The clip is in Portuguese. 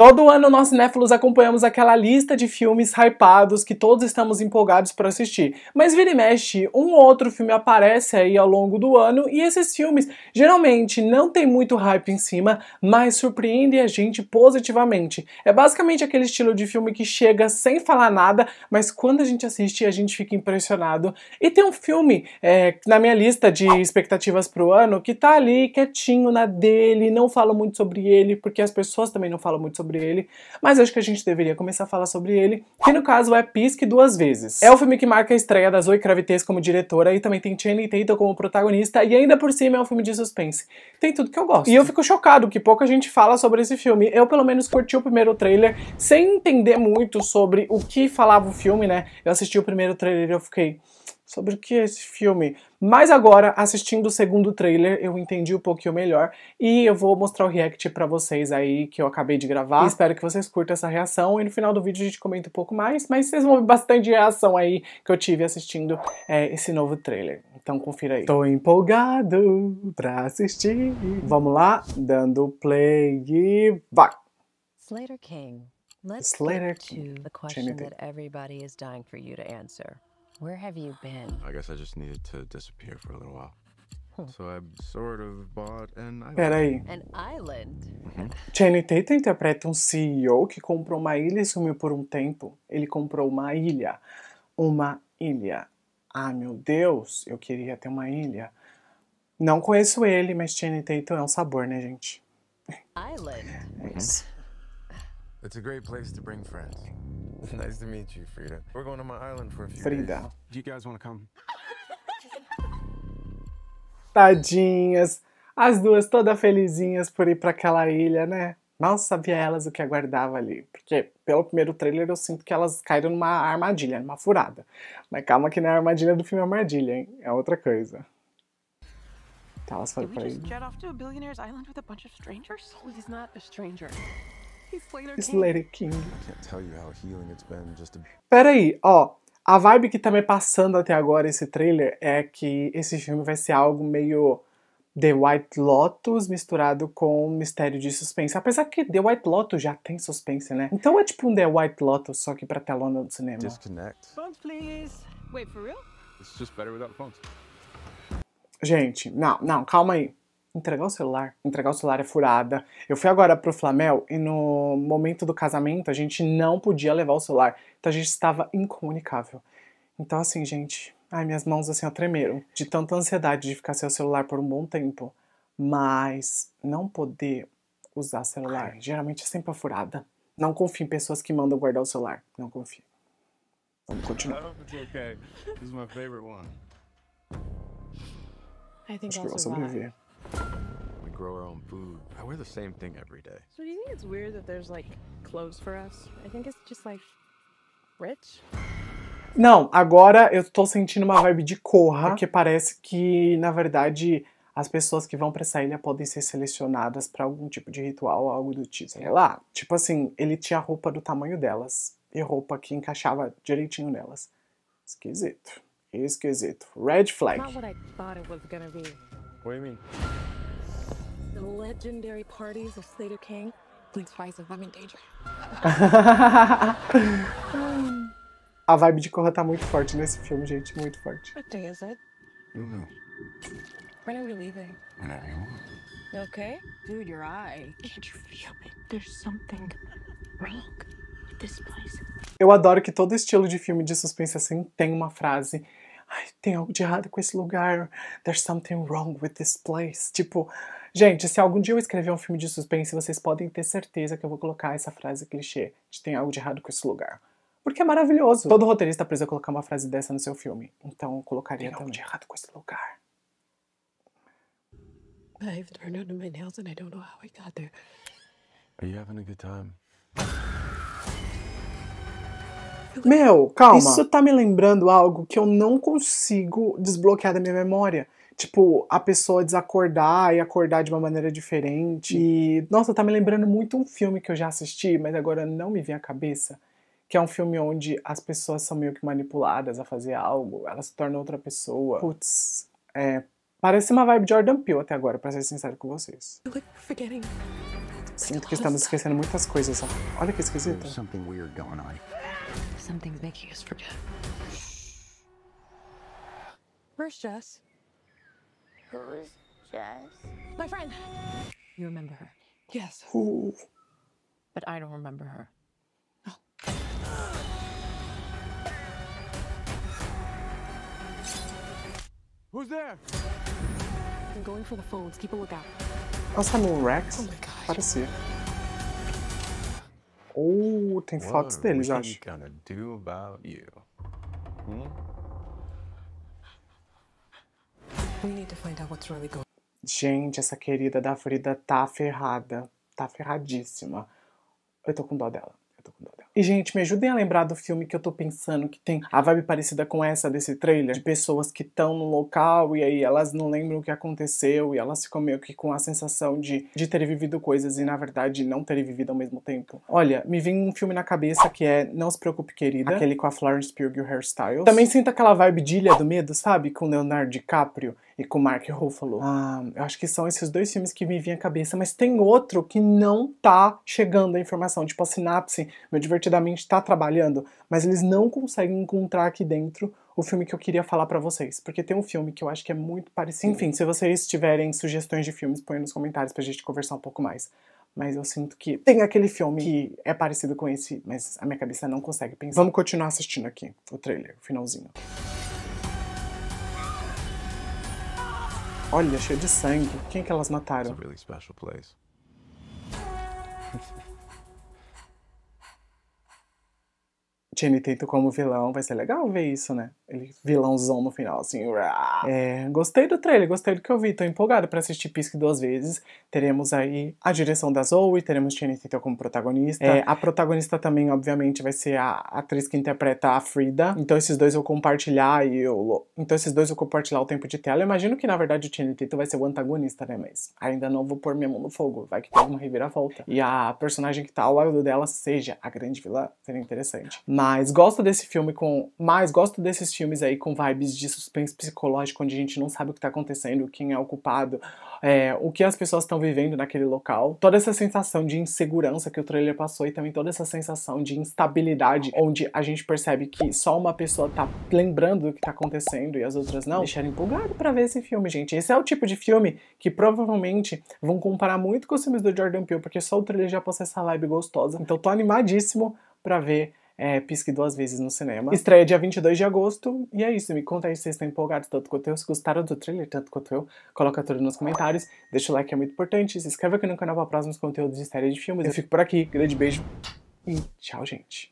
Todo ano nós cinéfilos acompanhamos aquela lista de filmes hypados que todos estamos empolgados para assistir. Mas vira e mexe, um outro filme aparece aí ao longo do ano e esses filmes geralmente não tem muito hype em cima, mas surpreendem a gente positivamente. É basicamente aquele estilo de filme que chega sem falar nada, mas quando a gente assiste a gente fica impressionado. E tem um filme é, na minha lista de expectativas para o ano que tá ali quietinho na dele, não falo muito sobre ele porque as pessoas também não falam muito sobre sobre ele, mas acho que a gente deveria começar a falar sobre ele, que no caso é Pisque Duas Vezes. É o filme que marca a estreia da Zoe Kravitz como diretora e também tem Channing Tatum como protagonista, e ainda por cima é um filme de suspense. Tem tudo que eu gosto. E eu fico chocado que pouca gente fala sobre esse filme. Eu, pelo menos, curti o primeiro trailer sem entender muito sobre o que falava o filme, né? Eu assisti o primeiro trailer e eu fiquei sobre o que é esse filme. Mas agora, assistindo o segundo trailer, eu entendi um pouquinho melhor e eu vou mostrar o react para vocês aí que eu acabei de gravar. Espero que vocês curtam essa reação e no final do vídeo a gente comenta um pouco mais, mas vocês vão ver bastante reação aí que eu tive assistindo é, esse novo trailer. Então confira aí. Tô empolgado pra assistir. Vamos lá, dando play e vai. Slater King. Let's Slater King. the question that everybody is dying for you to answer. Where have you been? I guess I just needed to disappear for a little while. Hmm. So I sort of bought an island. island. An island. Channing mm-hmm. Tatum interpreta um CEO que comprou uma ilha e sumiu por um tempo. Ele comprou uma ilha. Uma ilha. Ah, meu Deus, eu queria ter uma ilha. Não conheço ele, mas Channing Tatum então, é um sabor, né, gente? Island. É mm-hmm. isso. It's a great place to bring friends. nice to meet you, Frida. We're going to my island for a few Frida. Days. Do you guys want to come? Tadinhas. As duas todas felizinhas por ir para aquela ilha, né? Mal sabia elas o que aguardava ali, porque pelo primeiro trailer eu sinto que elas caíram numa armadilha, numa furada. Mas calma que não é a armadilha do filme é Armadilha, hein? É outra coisa. Então, elas foram pra ilha. Did we just jet off to a billionaire's island with a bunch of strangers? He's not a stranger. Slater King. Peraí, ó. A vibe que tá me passando até agora esse trailer é que esse filme vai ser algo meio The White Lotus misturado com mistério de suspense. Apesar que The White Lotus já tem suspense, né? Então é tipo um The White Lotus, só que pra telona do cinema. Disconnect. Gente, não, não, calma aí entregar o celular. Entregar o celular é furada. Eu fui agora pro Flamel e no momento do casamento a gente não podia levar o celular. Então a gente estava incomunicável. Então assim, gente, ai minhas mãos assim ó, tremeram de tanta ansiedade de ficar sem o celular por um bom tempo, mas não poder usar celular, geralmente é sempre a furada. Não confio em pessoas que mandam guardar o celular. Não confio. Vamos continuar. I Acho que eu vou sobreviver. We grow our own food. I wear the same thing every day. So do you think it's weird that there's like clothes for us? I think it's just like rich. Não, agora eu tô sentindo uma vibe de corra, uhum. porque parece que, na verdade, as pessoas que vão para essa ilha podem ser selecionadas para algum tipo de ritual ou algo do tipo. Sei lá. Tipo assim, ele tinha roupa do tamanho delas e roupa que encaixava direitinho nelas. Esquisito. Esquisito. Red flag. Not what I thought it was gonna be. What do you mean? The legendary parties of Slater King. a vibe danger. a vibe de Corra tá muito forte nesse filme, gente, muito forte. What day is it? When are we leaving? Whenever you want. You okay? Dude, your eye. Can't you feel it? There's something wrong with this place. Eu adoro que todo estilo de filme de suspense assim tem uma frase tem algo de errado com esse lugar, there's something wrong with this place. Tipo, gente, se algum dia eu escrever um filme de suspense, vocês podem ter certeza que eu vou colocar essa frase clichê de tem algo de errado com esse lugar. Porque é maravilhoso. Todo roteirista precisa colocar uma frase dessa no seu filme. Então eu colocaria tem também. algo de errado com esse lugar. I've turned under my nails and I don't know how I got there. Are you having a good time? Meu, calma. Isso tá me lembrando algo que eu não consigo desbloquear da minha memória. Tipo, a pessoa desacordar e acordar de uma maneira diferente. E, hum. nossa, tá me lembrando muito um filme que eu já assisti, mas agora não me vem à cabeça. Que é um filme onde as pessoas são meio que manipuladas a fazer algo, elas se tornam outra pessoa. Putz, é. Parece uma vibe de Jordan Peele até agora, pra ser sincero com vocês. Sinto que estamos esquecendo muitas coisas. Olha que esquisito. Something's making us forget. Where's Jess? Who's Jess? My friend. You remember her? Yes. Who? But I don't remember her. Oh. Who's there? I'm going for the phones. Keep a lookout. Nossa, no Rex? Oh my god. Parecia. Ou tem fotos dele, deles, hmm? Gente, essa querida da Frida tá ferrada. Tá ferradíssima. Eu tô com dó dela. Eu tô com dó dela. E, gente, me ajudem a lembrar do filme que eu tô pensando que tem a vibe parecida com essa desse trailer, de pessoas que estão no local e aí elas não lembram o que aconteceu e elas ficam meio que com a sensação de, de ter vivido coisas e, na verdade, não ter vivido ao mesmo tempo. Olha, me vem um filme na cabeça que é Não Se Preocupe, Querida, aquele com a Florence Pugh e o Hairstyles. Também sinto aquela vibe de Ilha do Medo, sabe? Com Leonardo DiCaprio e com Mark Ruffalo. Ah, eu acho que são esses dois filmes que me vinha à cabeça, mas tem outro que não tá chegando a informação, tipo a Sinapse, meu divertidamente tá trabalhando, mas eles não conseguem encontrar aqui dentro o filme que eu queria falar para vocês, porque tem um filme que eu acho que é muito parecido. Enfim, se vocês tiverem sugestões de filmes, põe nos comentários pra gente conversar um pouco mais mas eu sinto que tem aquele filme que é parecido com esse, mas a minha cabeça não consegue pensar. Vamos continuar assistindo aqui o trailer, o finalzinho. Olha, cheio de sangue. Quem é que elas mataram? É um lugar muito especial. Channing Tito como vilão. Vai ser legal ver isso, né? Ele vilãozão no final, assim. É, gostei do trailer, gostei do que eu vi. Tô empolgado para assistir Pisque duas vezes. Teremos aí a direção da Zoe, teremos Channing Tito como protagonista. É, a protagonista também, obviamente, vai ser a atriz que interpreta a Frida. Então esses dois eu compartilhar e eu... Então esses dois eu compartilhar o tempo de tela. Eu imagino que, na verdade, o Channing Tito vai ser o antagonista, né? Mas ainda não vou pôr minha mão no fogo. Vai que tem uma reviravolta. E a personagem que tá ao lado dela seja a grande vilã. Seria interessante. Mas mas gosto desse filme com. mais gosto desses filmes aí com vibes de suspense psicológico, onde a gente não sabe o que tá acontecendo, quem é o culpado, é, o que as pessoas estão vivendo naquele local. Toda essa sensação de insegurança que o trailer passou e também toda essa sensação de instabilidade, onde a gente percebe que só uma pessoa tá lembrando do que tá acontecendo e as outras não. Deixaram empolgado para ver esse filme, gente. Esse é o tipo de filme que provavelmente vão comparar muito com os filmes do Jordan Peele, porque só o trailer já passa essa vibe gostosa. Então tô animadíssimo para ver é, Pisque Duas Vezes no cinema. Estreia dia 22 de agosto. E é isso, me conta aí se vocês estão empolgados tanto quanto eu, se gostaram do trailer tanto quanto eu. Coloca tudo nos comentários, deixa o like, é muito importante. Se inscreve aqui no canal para próximos conteúdos de série de filmes. Eu fico por aqui, grande beijo e tchau, gente.